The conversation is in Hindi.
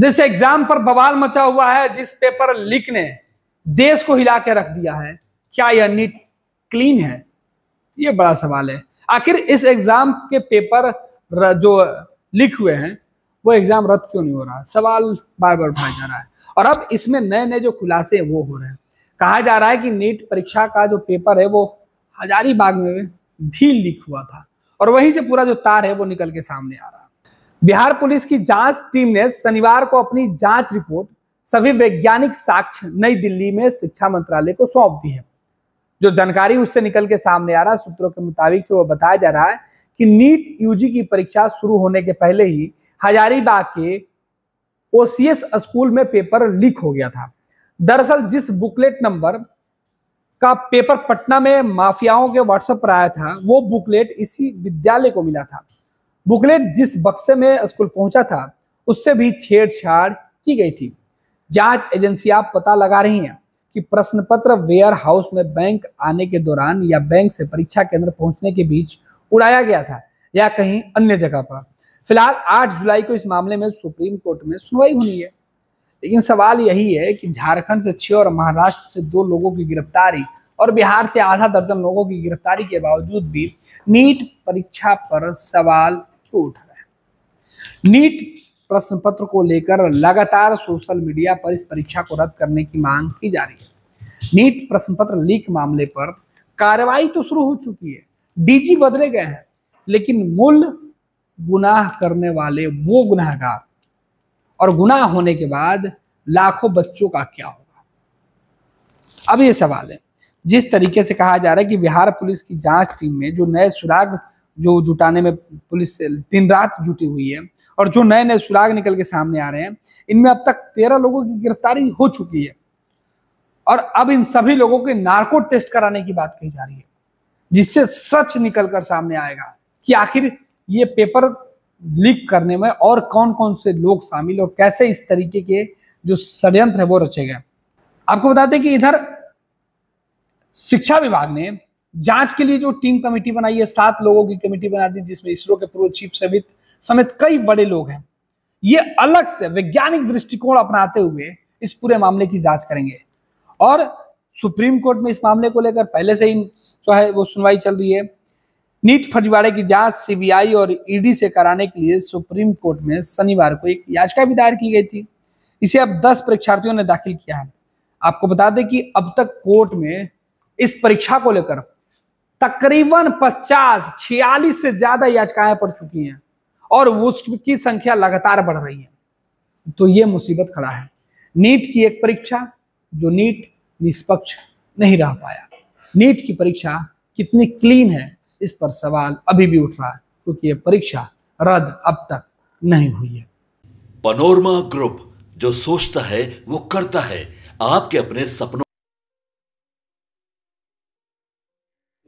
जिस एग्जाम पर बवाल मचा हुआ है जिस पेपर लीक ने देश को हिला के रख दिया है क्या यह नीट क्लीन है ये बड़ा सवाल है आखिर इस एग्जाम के पेपर जो लीक हुए हैं वो एग्जाम रद्द क्यों नहीं हो रहा सवाल बार बार उठाया जा रहा है और अब इसमें नए नए जो खुलासे वो हो रहे हैं कहा जा रहा है कि नीट परीक्षा का जो पेपर है वो हजारीबाग में भी लीक हुआ था और वहीं से पूरा जो तार है वो निकल के सामने आ रहा है बिहार पुलिस की जांच टीम ने शनिवार को अपनी जांच रिपोर्ट सभी वैज्ञानिक साक्ष्य नई दिल्ली में शिक्षा मंत्रालय को सौंप दी है जो जानकारी उससे निकल के सामने आ रहा है सूत्रों के मुताबिक से वो बताया जा रहा है कि नीट यूजी की परीक्षा शुरू होने के पहले ही हजारीबाग के ओसीएस स्कूल में पेपर लीक हो गया था दरअसल जिस बुकलेट नंबर का पेपर पटना में माफियाओं के व्हाट्सएप पर आया था वो बुकलेट इसी विद्यालय को मिला था बुकलेट जिस बक्से में स्कूल पहुंचा था उससे भी छेड़छाड़ की गई थी जांच एजेंसियां पता लगा रही हैं कि प्रश्न पत्र वेयर हाउस में बैंक आने के दौरान या बैंक से परीक्षा केंद्र पहुंचने के बीच उड़ाया गया था या कहीं अन्य जगह पर फिलहाल 8 जुलाई को इस मामले में सुप्रीम कोर्ट में सुनवाई होनी है लेकिन सवाल यही है कि झारखंड से छह और महाराष्ट्र से दो लोगों की गिरफ्तारी और बिहार से आधा दर्जन लोगों की गिरफ्तारी के बावजूद भी नीट परीक्षा पर सवाल को उठ रहा है नीट प्रश्न पत्र को लेकर लगातार सोशल मीडिया पर इस परीक्षा को रद्द करने की मांग की जा रही है नीट प्रश्न पत्र लीक मामले पर कार्रवाई तो शुरू हो चुकी है डीजी बदले गए हैं लेकिन मूल गुनाह करने वाले वो गुनाहगार और गुनाह होने के बाद लाखों बच्चों का क्या होगा अब ये सवाल है जिस तरीके से कहा जा रहा है कि बिहार पुलिस की जांच टीम में जो नए सुराग जो जुटाने में पुलिस दिन रात जुटी हुई है और जो नए नए सुराग निकल के सामने आ रहे हैं इनमें अब तक तेरह लोगों की गिरफ्तारी हो चुकी है और अब इन सभी लोगों के नार्को टेस्ट कराने की बात कही जा रही है जिससे सच निकल कर सामने आएगा कि आखिर ये पेपर लीक करने में और कौन कौन से लोग शामिल और कैसे इस तरीके के जो षडयंत्र है वो रचे गए आपको बता दें कि इधर शिक्षा विभाग ने जांच के लिए जो टीम कमेटी बनाई है सात लोगों की कमेटी बना दी जिसमें इसरो के पूर्व चीफ समित समेत कई बड़े लोग हैं ये अलग से वैज्ञानिक दृष्टिकोण अपनाते हुए इस पूरे मामले की जांच करेंगे और सुप्रीम कोर्ट में इस मामले को लेकर पहले से ही जो है वो सुनवाई चल रही है नीट फर्जीवाड़े की जांच सीबीआई और ईडी से कराने के लिए सुप्रीम कोर्ट में शनिवार को एक याचिका भी दायर की गई थी इसे अब 10 परीक्षार्थियों ने दाखिल किया है आपको बता दें कि अब तक कोर्ट में इस परीक्षा को लेकर तकरीबन 50 छियालीस से ज्यादा याचिकाएं पड़ चुकी हैं और उसकी संख्या लगातार बढ़ रही है तो ये मुसीबत खड़ा है नीट की एक परीक्षा जो नीट निष्पक्ष नहीं रह पाया नीट की परीक्षा कितनी क्लीन है इस पर सवाल अभी भी उठ रहा है क्योंकि यह परीक्षा रद्द अब तक नहीं हुई है पनोरमा ग्रुप जो सोचता है वो करता है आपके अपने सपनों